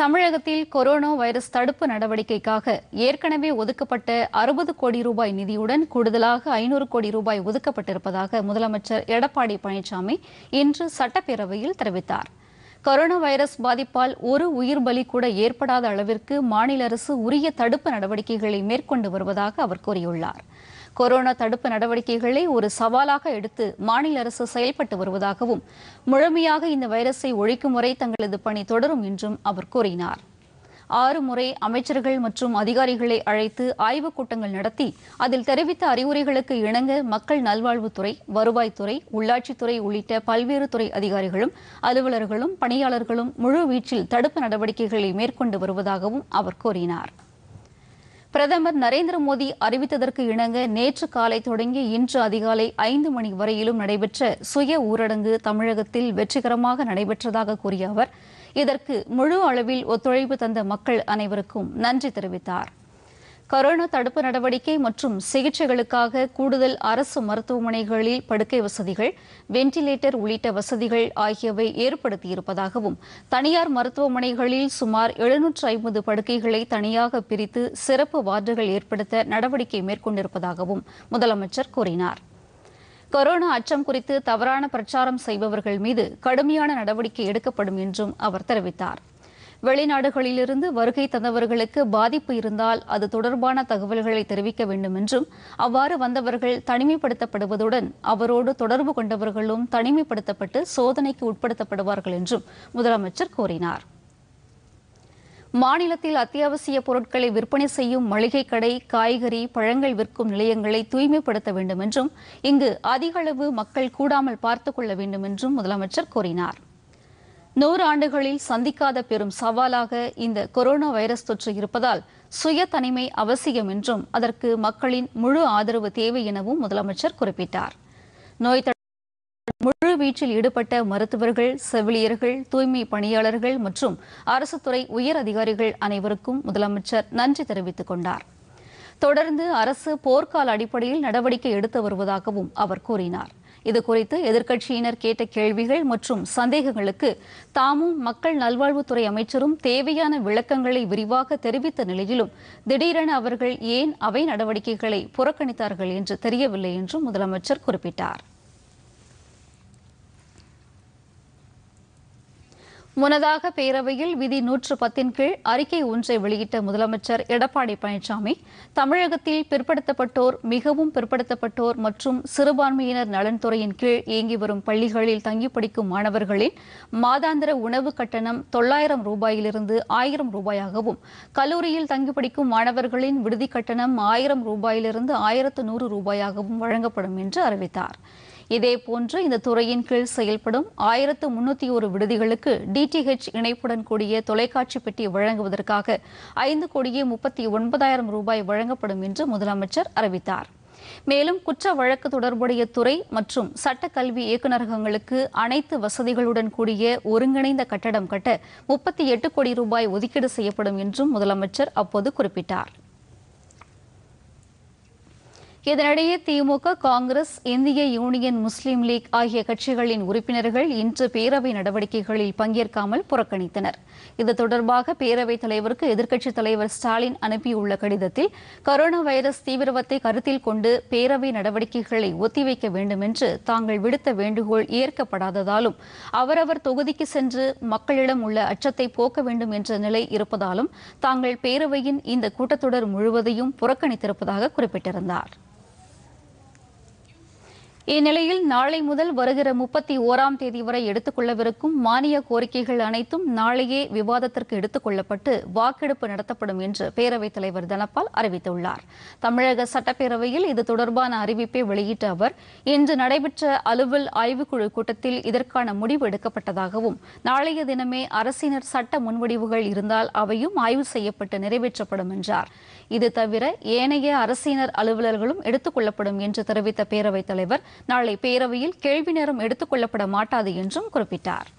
தமிழகத்தில் corona virus தடுப்பு நடவடிக்கைக்காக ஏற்கனவே ஒதுக்கப்பட்ட அறுபது கோடி ரூபாய் நிதியுடன் கூடுதலாக ஐநூறு கோடி ரூபாய் ஒதுக்கப்பட்டிருப்பதாக முதலமைச்சர் எடப்பாடி பழனிசாமி இன்று சட்டப்பேரவையில் தெரிவித்தார் கொரோனா வைரஸ் பாதிப்பால் ஒரு உயிர் பலி கூட ஏற்படாத அளவிற்கு மாநில அரசு உரிய தடுப்பு நடவடிக்கைகளை மேற்கொண்டு வருவதாக அவர் கூறியுள்ளார் கொரோனா தடுப்பு நடவடிக்கைகளை ஒரு சவாலாக எடுத்து மாநில அரசு செயல்பட்டு வருவதாகவும் முழுமையாக இந்த வைரஸை ஒழிக்கும் வரை தங்களது பணி தொடரும் என்றும் அவர் கூறினார் ஆறு முறை அமைச்சர்கள் மற்றும் அதிகாரிகளை அழைத்து ஆய்வுக் கூட்டங்கள் நடத்தி அதில் தெரிவித்த அறிவுரைகளுக்கு இணங்க மக்கள் நல்வாழ்வுத்துறை வருவாய்த்துறை உள்ளாட்சித்துறை உள்ளிட்ட பல்வேறு துறை அதிகாரிகளும் அலுவலர்களும் பணியாளர்களும் முழுவீச்சில் தடுப்பு நடவடிக்கைகளை மேற்கொண்டு வருவதாகவும் அவர் கூறினாா் பிரதமர் நரேந்திர மோடி அறிவித்ததற்கு இணங்க நேற்று காலை தொடங்கி இன்று அதிகாலை ஐந்து மணி வரையிலும் நடைபெற்ற சுய ஊரடங்கு தமிழகத்தில் வெற்றிகரமாக நடைபெற்றதாக கூறிய அவர் இதற்கு முழு அளவில் ஒத்துழைப்பு தந்த மக்கள் அனைவருக்கும் நன்றி தெரிவித்தாா் கொரோனா தடுப்பு நடவடிக்கை மற்றும் சிகிச்சைகளுக்காக கூடுதல் அரசு மருத்துவமனைகளில் படுக்கை வசதிகள் வென்டிலேட்டர் உள்ளிட்ட வசதிகள் ஆகியவை ஏற்படுத்தியிருப்பதாகவும் தனியார் மருத்துவமனைகளில் சுமார் எழுநூற்று ஐம்பது படுக்கைகளை தனியாக பிரித்து சிறப்பு வார்டுகள் ஏற்படுத்த நடவடிக்கை மேற்கொண்டிருப்பதாகவும் முதலமைச்சர் கூறினார் கொரோனா அச்சம் குறித்து தவறான பிரச்சாரம் செய்பவர்கள் மீது கடுமையான நடவடிக்கை எடுக்கப்படும் என்றும் அவர் தெரிவித்தாா் வெளிநாடுகளிலிருந்து வருகை தந்தவர்களுக்கு பாதிப்பு இருந்தால் அது தொடர்பான தகவல்களை தெரிவிக்க வேண்டும் என்றும் அவ்வாறு வந்தவர்கள் தனிமைப்படுத்தப்படுவதுடன் அவரோடு தொடர்பு கொண்டவர்களும் தனிமைப்படுத்தப்பட்டு சோதனைக்கு உட்படுத்தப்படுவார்கள் என்றும் முதலமைச்சர் கூறினார் மாநிலத்தில் அத்தியாவசிய பொருட்களை விற்பனை செய்யும் மளிகை கடை காய்கறி பழங்கள் விற்கும் நிலையங்களை தூய்மைப்படுத்த வேண்டும் என்றும் இங்கு அதிக அளவு மக்கள் கூடாமல் பார்த்துக் கொள்ள வேண்டும் என்றும் முதலமைச்சர் கூறினாா் நூறு ஆண்டுகளில் சந்திக்காத பெரும் சவாலாக இந்த கொரோனா வைரஸ் தொற்று இருப்பதால் சுய தனிமை அவசியம் என்றும் அதற்கு மக்களின் முழு ஆதரவு தேவை எனவும் முதலமைச்சர் குறிப்பிட்டார் நோய் முழு வீச்சில் ஈடுபட்ட மருத்துவர்கள் செவிலியர்கள் தூய்மை பணியாளர்கள் மற்றும் அரசு துறை உயர் அதிகாரிகள் அனைவருக்கும் முதலமைச்சர் நன்றி தெரிவித்துக் கொண்டார் தொடர்ந்து அரசு போர்க்கால அடிப்படையில் நடவடிக்கை எடுத்து வருவதாகவும் அவர் கூறினார் இது குறித்து எதிர்க்கட்சியினர் கேட்ட கேள்விகள் மற்றும் சந்தேகங்களுக்கு தாமும் மக்கள் நல்வாழ்வுத்துறை அமைச்சரும் தேவையான விளக்கங்களை விரிவாக தெரிவித்த நிலையிலும் திடீரென அவர்கள் ஏன் அவை நடவடிக்கைகளை புறக்கணித்தார்கள் என்று தெரியவில்லை என்றும் முதலமைச்சர் குறிப்பிட்டார் முன்னதாக பேரவையில் விதி நூற்று பத்தின் கீழ் அறிக்கை ஒன்றை வெளியிட்ட முதலமைச்சர் எடப்பாடி பழனிசாமி தமிழகத்தில் பிற்படுத்தப்பட்டோர் மிகவும் பிற்படுத்தப்பட்டோர் மற்றும் சிறுபான்மையினர் நலன்துறையின் கீழ் இயங்கி வரும் பள்ளிகளில் தங்கி படிக்கும் மாணவர்களின் மாதாந்திர உணவு கட்டணம் தொள்ளாயிரம் ரூபாயிலிருந்து ஆயிரம் ரூபாயாகவும் கல்லூரியில் தங்கி படிக்கும் மாணவர்களின் விடுதி கட்டணம் ஆயிரம் ரூபாயிலிருந்து ஆயிரத்து நூறு ரூபாயாகவும் வழங்கப்படும் என்று அறிவித்தாா் இதேபோன்று இந்த துறையின் கீழ் செயல்படும் ஆயிரத்து முன்னூற்றி ஒரு விடுதிகளுக்கு டிடிஹெச் இணைப்புடன் கூடிய தொலைக்காட்சி பெட்டி வழங்குவதற்காக ஐந்து கோடியே முப்பத்தி ஒன்பதாயிரம் ரூபாய் வழங்கப்படும் என்று முதலமைச்சர் அறிவித்தார் மேலும் குற்ற வழக்கு தொடர்புடைய துறை மற்றும் சட்ட கல்வி இயக்குநரகங்களுக்கு அனைத்து வசதிகளுடன் கூடிய ஒருங்கிணைந்த கட்டடம் கட்ட முப்பத்தி எட்டு கோடி ரூபாய் ஒதுக்கீடு செய்யப்படும் என்றும் முதலமைச்சர் அப்போது குறிப்பிட்டார் இதனிடையே திமுக காங்கிரஸ் இந்திய யூனியன் முஸ்லீம் லீக் ஆகிய கட்சிகளின் உறுப்பினர்கள் இன்று பேரவை நடவடிக்கைகளில் பங்கேற்காமல் புறக்கணித்தனர் இது தொடர்பாக பேரவைத் தலைவருக்கு எதிர்க்கட்சித் தலைவர் ஸ்டாலின் அனுப்பியுள்ள கடிதத்தில் கொரோனா வைரஸ் தீவிரவத்தை கருத்தில் கொண்டு பேரவை நடவடிக்கைகளை ஒத்திவைக்க வேண்டும் என்று தாங்கள் விடுத்த வேண்டுகோள் ஏற்கப்படாததாலும் அவரவர் தொகுதிக்கு சென்று மக்களிடம் உள்ள அச்சத்தை போக்க வேண்டும் என்ற நிலை இருப்பதாலும் தாங்கள் பேரவையின் இந்த கூட்டத்தொடர் முழுவதையும் புறக்கணித்திருப்பதாக குறிப்பிட்டிருந்தார் இந்நிலையில் நாளை முதல் வருகிற முப்பத்தி ஓராம் தேதி வரை கொள்ளவிருக்கும் மானிய கோரிக்கைகள் அனைத்தும் நாளையே விவாதத்திற்கு எடுத்துக் கொள்ளப்பட்டு வாக்கெடுப்பு நடத்தப்படும் என்று பேரவைத் தலைவர் தனபால் அறிவித்துள்ளார் தமிழக சட்டப்பேரவையில் இது தொடர்பான அறிவிப்பை வெளியிட்ட அவர் இன்று நடைபெற்ற அலுவல் ஆய்வுக்குழு கூட்டத்தில் இதற்கான முடிவு எடுக்கப்பட்டதாகவும் நாளைய தினமே அரசினர் சட்ட முன்வடிவுகள் இருந்தால் அவையும் ஆய்வு செய்யப்பட்டு நிறைவேற்றப்படும் என்றார் இது தவிர ஏனைய அரசினர் அலுவலர்களும் எடுத்துக் கொள்ளப்படும் என்று தெரிவித்த பேரவைத் தலைவர் நாளை பேரவையில் கேள்வி நேரம் எடுத்துக் கொள்ளப்பட மாட்டாது என்றும் குறிப்பிட்டார்